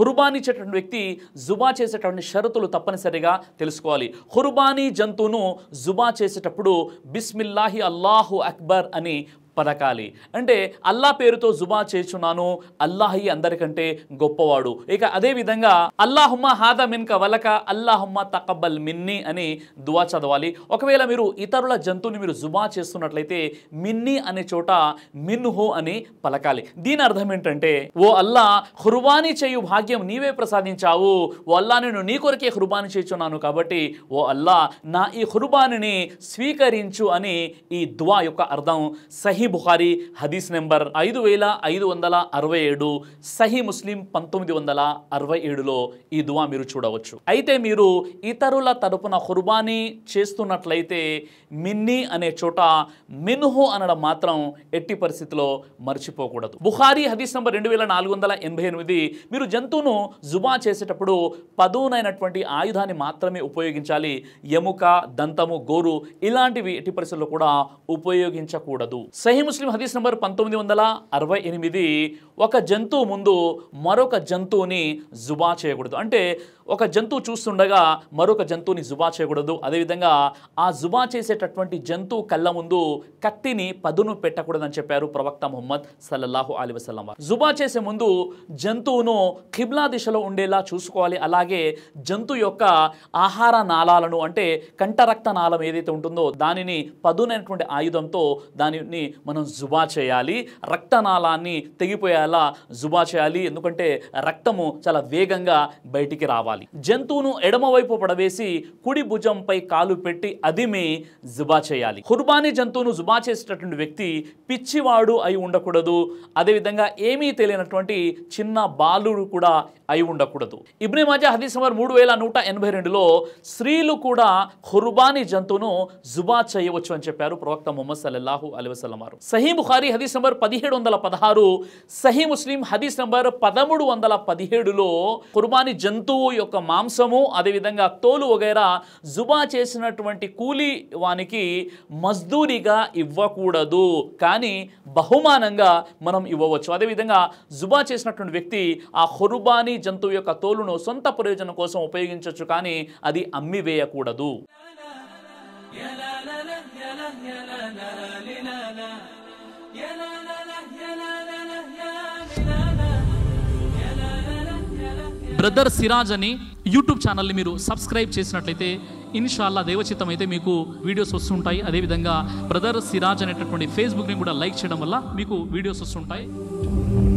హుర్బానీ ఇచ్చేటువంటి వ్యక్తి జుబా చేసేటువంటి షరతులు తప్పనిసరిగా తెలుసుకోవాలి హురుబానీ జంతువును జుబా చేసేటప్పుడు బిస్మిల్లాహి అల్లాహు అక్బర్ అని పరకాలి అంటే అల్లా పేరుతో జుబా చేస్తున్నాను అల్లాహి అందరికంటే గొప్పవాడు ఇక అదే విధంగా అల్లాహుమ్మ హాద మిన్క వలక అల్లాహుమ్మ తకబల్ మిన్ని అని దువా చదవాలి ఒకవేళ మీరు ఇతరుల జంతువుని మీరు జుబా చేస్తున్నట్లయితే మిన్ని అనే చోట మిన్హో అని పలకాలి దీని అర్థం ఏంటంటే ఓ అల్లా హుర్వాని చేయు భాగ్యం నీవే ప్రసాదించావు ఓ అల్లా నేను నీ కొరకే హృబాని చేస్తున్నాను కాబట్టి ఓ అల్లా నా ఈ హుర్బానిని స్వీకరించు అని ఈ దువా యొక్క అర్థం సహి బుఖారి హదీస్ నెంబర్ ఐదు వేల ఐదు వందల అరవై ఏడు సహీ ముస్లిం పంతొమ్మిది వందల అరవై ఏడులో ఈ దువా మీరు చూడవచ్చు అయితే మీరు ఇతరుల తరపున కుర్బానీ చేస్తున్నట్లయితే మిన్ని అనే చోట మిన్హు అనడం మాత్రం ఎట్టి పరిస్థితిలో మర్చిపోకూడదు బుఖారీ హదీస్ నెంబర్ రెండు వేల నాలుగు వందల ఎనభై ఎనిమిది మీరు జంతువును జుబా చేసేటప్పుడు పదువునైనటువంటి ఆయుధాన్ని మాత్రమే ఉపయోగించాలి ఎముక దంతము గోరు ఇలాంటివి ఎట్టి పరిస్థితుల్లో కూడా ఉపయోగించకూడదు సహీ సహీ ముస్లిం హదీస్ నంబర్ పంతొమ్మిది వందల అరవై ఎనిమిది ఒక జంతువు ముందు మరొక జంతువుని జుబా చేయకూడదు అంటే ఒక జంతువు చూస్తుండగా మరొక జంతువుని జుబా చేయకూడదు అదేవిధంగా ఆ జుబా చేసేటటువంటి జంతువు కళ్ళ ముందు కత్తిని పదును పెట్టకూడదని చెప్పారు ప్రవక్త ముహమ్మద్ సల్లల్లాహు అలీ వసలం జుబా చేసే ముందు జంతువును ఖిబ్లా దిశలో ఉండేలా చూసుకోవాలి అలాగే జంతువు యొక్క ఆహార నాళాలను అంటే కంఠరక్త నాళం ఏదైతే ఉంటుందో దానిని పదునైనటువంటి ఆయుధంతో దానిని మనం జుబా చేయాలి రక్తనాళాన్ని తెగిపోయేలా జుబా చేయాలి ఎందుకంటే రక్తము చాలా వేగంగా బయటికి రావాలి జంతువును ఎడమవైపు పడవేసి కుడి భుజంపై కాలు పెట్టి అదిమి జుబా చేయాలి కుర్బానీ జంతువును జుబా చేసేటటువంటి వ్యక్తి పిచ్చివాడు అయి ఉండకూడదు అదేవిధంగా ఏమీ తెలియనటువంటి చిన్న బాలుడు కూడా అయి ఉండకూడదు ఇబ్నే మాజా హదీస్ నంబర్ మూడు వేల నూట ఎనభై రెండులో స్త్రీలు కూడా హుర్బానీ జంతువును జుబా చేయవచ్చు అని చెప్పారు ప్రవక్త సల్లాహు అలీ వసలం ఉన్నారు సహీ బుఖారి హదీస్ నంబర్ పదిహేడు వందల పదహారు సహీ ముస్లిం హదీస్ నంబర్ పదమూడు వందల పదిహేడులో కుర్బాని జంతువు యొక్క మాంసము అదేవిధంగా తోలు వగైరా జుబా చేసినటువంటి కూలి వానికి మజ్దూరిగా ఇవ్వకూడదు కానీ బహుమానంగా మనం ఇవ్వవచ్చు అదేవిధంగా జుబా చేసినటువంటి వ్యక్తి ఆ కుర్బాని జంతువు యొక్క తోలును సొంత ప్రయోజనం కోసం ఉపయోగించవచ్చు కానీ అది అమ్మివేయకూడదు బ్రదర్ సిరాజ్ అని యూట్యూబ్ ఛానల్ని మీరు సబ్స్క్రైబ్ చేసినట్లయితే ఇన్షాల్లా దైవచిత్తం అయితే మీకు వీడియోస్ వస్తుంటాయి అదేవిధంగా బ్రదర్ సిరాజ్ అనేటటువంటి ఫేస్బుక్ని కూడా లైక్ చేయడం వల్ల మీకు వీడియోస్ వస్తుంటాయి